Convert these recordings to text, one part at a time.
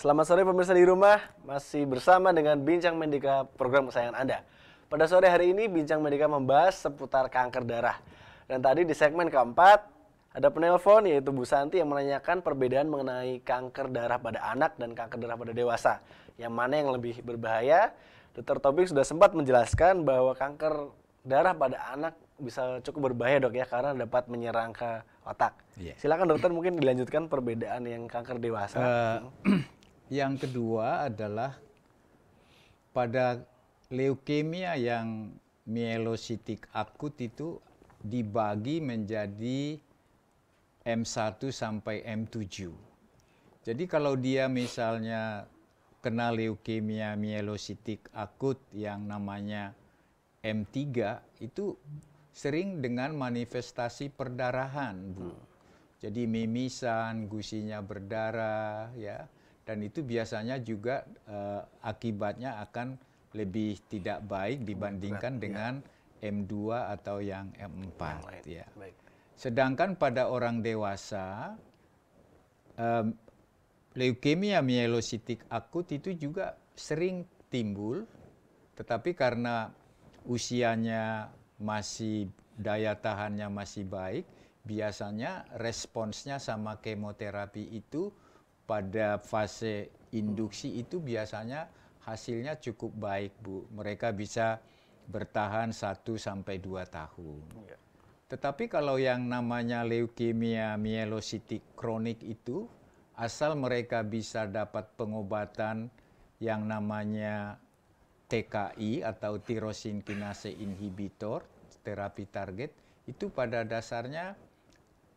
Selamat sore pemirsa di rumah, masih bersama dengan Bincang Medika program kesayangan Anda. Pada sore hari ini Bincang Medika membahas seputar kanker darah. Dan tadi di segmen keempat ada penelpon yaitu Bu Santi yang menanyakan perbedaan mengenai kanker darah pada anak dan kanker darah pada dewasa. Yang mana yang lebih berbahaya? Dokter Topik sudah sempat menjelaskan bahwa kanker darah pada anak bisa cukup berbahaya dok ya karena dapat menyerang ke otak. Yeah. Silakan dokter mungkin dilanjutkan perbedaan yang kanker dewasa. Uh, Yang kedua adalah pada leukemia yang mielositik akut itu dibagi menjadi M1 sampai M7. Jadi kalau dia misalnya kena leukemia mielositik akut yang namanya M3 itu sering dengan manifestasi perdarahan, Bu. Hmm. Jadi mimisan, gusinya berdarah ya dan itu biasanya juga uh, akibatnya akan lebih tidak baik dibandingkan Berat, iya. dengan ya. M2 atau yang M4 yang lain. ya. Baik. Sedangkan pada orang dewasa um, leukemia mielositik akut itu juga sering timbul tetapi karena usianya masih daya tahannya masih baik biasanya responsnya sama kemoterapi itu pada fase induksi itu biasanya hasilnya cukup baik Bu. Mereka bisa bertahan satu sampai dua tahun. Iya. Tetapi kalau yang namanya leukemia mielositik kronik itu asal mereka bisa dapat pengobatan yang namanya TKI atau tirosin kinase inhibitor terapi target itu pada dasarnya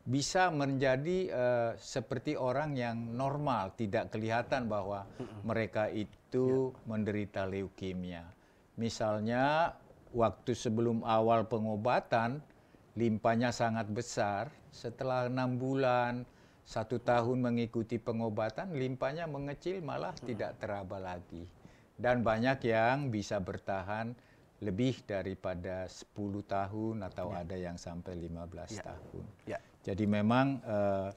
bisa menjadi uh, seperti orang yang normal, tidak kelihatan bahwa mereka itu ya. menderita leukemia. Misalnya waktu sebelum awal pengobatan, limpanya sangat besar. Setelah enam bulan, satu tahun mengikuti pengobatan, limpanya mengecil malah tidak teraba lagi. Dan banyak yang bisa bertahan lebih daripada 10 tahun atau ya. ada yang sampai 15 ya. tahun. Ya. Jadi memang eh,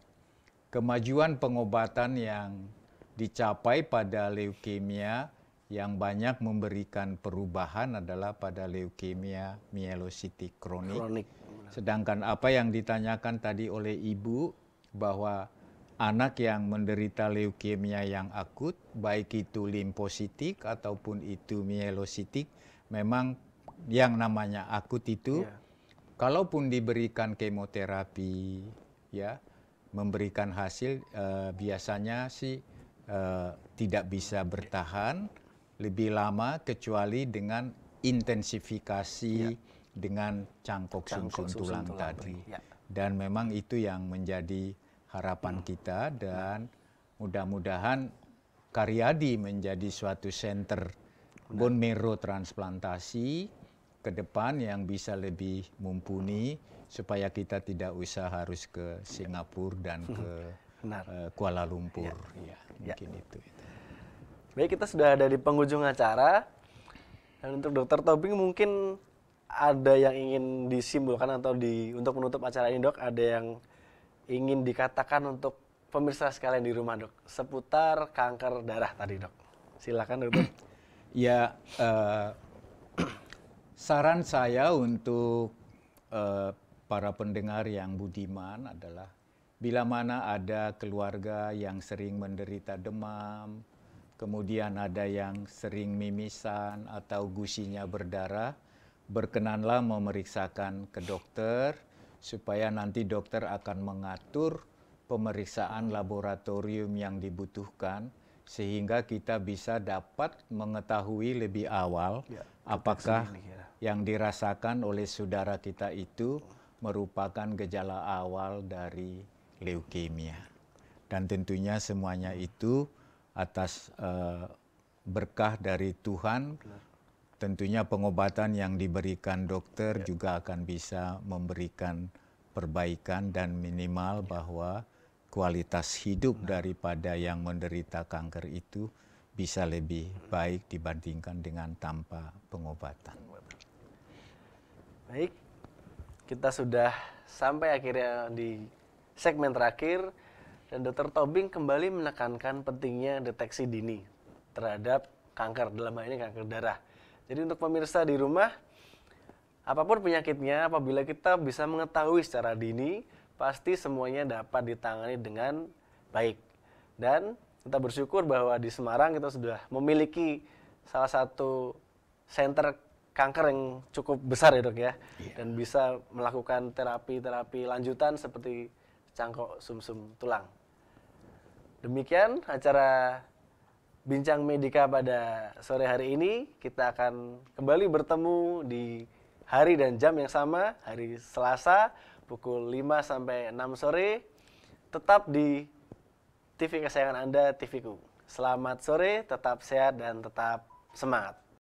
kemajuan pengobatan yang dicapai pada leukemia yang banyak memberikan perubahan adalah pada leukemia mielositik kronik. kronik. Sedangkan apa yang ditanyakan tadi oleh Ibu bahwa anak yang menderita leukemia yang akut baik itu limfositik ataupun itu mielositik memang yang namanya akut itu ya. kalaupun diberikan kemoterapi ya memberikan hasil eh, biasanya sih eh, tidak bisa bertahan lebih lama kecuali dengan intensifikasi ya. dengan cangkok, cangkok sumsum tulang, tulang tadi. Ya. Dan memang itu yang menjadi harapan hmm. kita dan iya. mudah-mudahan Karyadi menjadi suatu center bone marrow transplantasi ke depan yang bisa lebih mumpuni supaya kita tidak usah harus ke Singapura dan hmm, ke Benar. Eh, Kuala Lumpur. Iya, iya, ya, ya mungkin ya. itu. Baik, kita sudah ada di penghujung acara. Dan untuk Dokter Tobing mungkin ada yang ingin disimbolkan atau di untuk menutup acara ini, Dok, ada yang ingin dikatakan untuk pemirsa sekalian di rumah, Dok, seputar kanker darah tadi, Dok. Silakan, Dok. Ya, uh, saran saya untuk uh, para pendengar yang budiman adalah bila mana ada keluarga yang sering menderita demam, kemudian ada yang sering mimisan atau gusinya berdarah, berkenanlah memeriksakan ke dokter supaya nanti dokter akan mengatur pemeriksaan laboratorium yang dibutuhkan sehingga kita bisa dapat mengetahui lebih awal ya, apakah ini, ya. yang dirasakan oleh saudara kita itu merupakan gejala awal dari leukemia. Dan tentunya semuanya itu atas uh, berkah dari Tuhan. Tentunya pengobatan yang diberikan dokter ya. juga akan bisa memberikan perbaikan dan minimal ya. bahwa kualitas hidup daripada yang menderita kanker itu bisa lebih baik dibandingkan dengan tanpa pengobatan. Baik, kita sudah sampai akhirnya di segmen terakhir dan Dr. Tobing kembali menekankan pentingnya deteksi dini terhadap kanker dalam hal ini kanker darah. Jadi untuk pemirsa di rumah apapun penyakitnya apabila kita bisa mengetahui secara dini pasti semuanya dapat ditangani dengan baik. Dan kita bersyukur bahwa di Semarang kita sudah memiliki salah satu center kanker yang cukup besar ya dok ya yeah. dan bisa melakukan terapi-terapi lanjutan seperti cangkok sumsum -sum tulang. Demikian acara Bincang Medika pada sore hari ini. Kita akan kembali bertemu di hari dan jam yang sama, hari Selasa pukul 5 sampai 6 sore tetap di TV kesayangan Anda, TVku. Selamat sore, tetap sehat dan tetap semangat.